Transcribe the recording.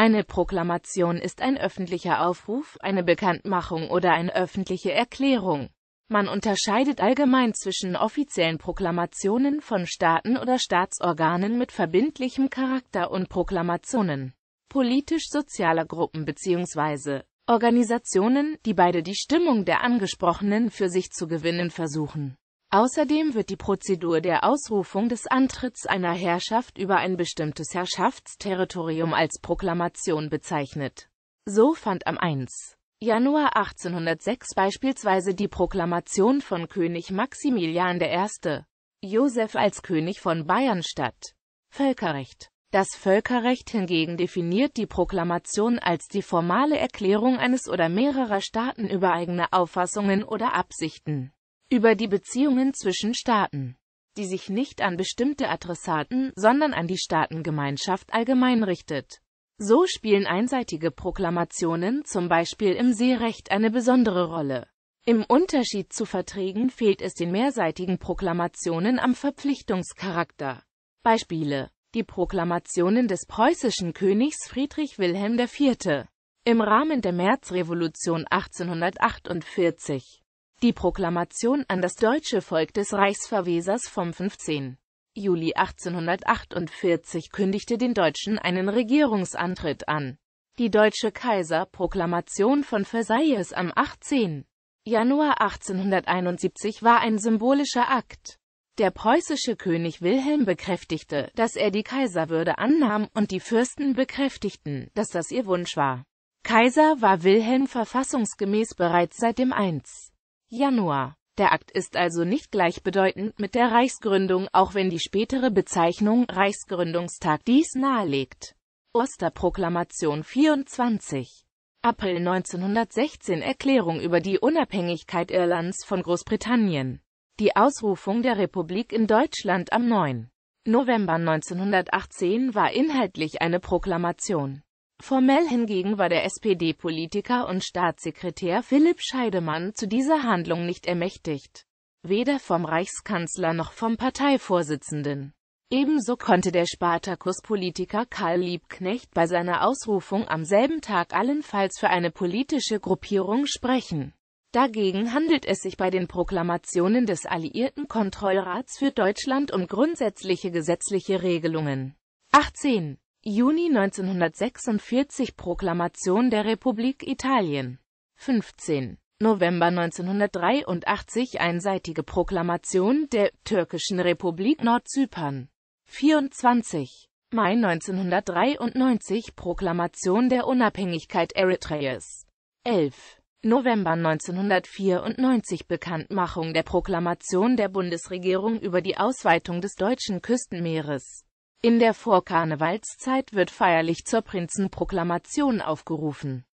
Eine Proklamation ist ein öffentlicher Aufruf, eine Bekanntmachung oder eine öffentliche Erklärung. Man unterscheidet allgemein zwischen offiziellen Proklamationen von Staaten oder Staatsorganen mit verbindlichem Charakter und Proklamationen politisch-sozialer Gruppen bzw. Organisationen, die beide die Stimmung der Angesprochenen für sich zu gewinnen versuchen Außerdem wird die Prozedur der Ausrufung des Antritts einer Herrschaft über ein bestimmtes Herrschaftsterritorium als Proklamation bezeichnet. So fand am 1. Januar 1806 beispielsweise die Proklamation von König Maximilian I. Joseph als König von Bayern statt. Völkerrecht Das Völkerrecht hingegen definiert die Proklamation als die formale Erklärung eines oder mehrerer Staaten über eigene Auffassungen oder Absichten über die Beziehungen zwischen Staaten, die sich nicht an bestimmte Adressaten, sondern an die Staatengemeinschaft allgemein richtet. So spielen einseitige Proklamationen zum Beispiel im Seerecht eine besondere Rolle. Im Unterschied zu Verträgen fehlt es den mehrseitigen Proklamationen am Verpflichtungscharakter. Beispiele Die Proklamationen des preußischen Königs Friedrich Wilhelm IV. im Rahmen der Märzrevolution 1848 die Proklamation an das deutsche Volk des Reichsverwesers vom 15. Juli 1848 kündigte den Deutschen einen Regierungsantritt an. Die deutsche Kaiserproklamation von Versailles am 18. Januar 1871 war ein symbolischer Akt. Der preußische König Wilhelm bekräftigte, dass er die Kaiserwürde annahm, und die Fürsten bekräftigten, dass das ihr Wunsch war. Kaiser war Wilhelm verfassungsgemäß bereits seit dem 1. Januar. Der Akt ist also nicht gleichbedeutend mit der Reichsgründung, auch wenn die spätere Bezeichnung Reichsgründungstag dies nahelegt. Osterproklamation 24 April 1916 Erklärung über die Unabhängigkeit Irlands von Großbritannien. Die Ausrufung der Republik in Deutschland am 9. November 1918 war inhaltlich eine Proklamation. Formell hingegen war der SPD-Politiker und Staatssekretär Philipp Scheidemann zu dieser Handlung nicht ermächtigt. Weder vom Reichskanzler noch vom Parteivorsitzenden. Ebenso konnte der Spartakus-Politiker Karl Liebknecht bei seiner Ausrufung am selben Tag allenfalls für eine politische Gruppierung sprechen. Dagegen handelt es sich bei den Proklamationen des Alliierten Kontrollrats für Deutschland um grundsätzliche gesetzliche Regelungen. 18 Juni 1946 Proklamation der Republik Italien. 15. November 1983 einseitige Proklamation der türkischen Republik Nordzypern. 24. Mai 1993 Proklamation der Unabhängigkeit Eritreas. 11. November 1994 Bekanntmachung der Proklamation der Bundesregierung über die Ausweitung des deutschen Küstenmeeres. In der Vorkarnevalszeit wird feierlich zur Prinzenproklamation aufgerufen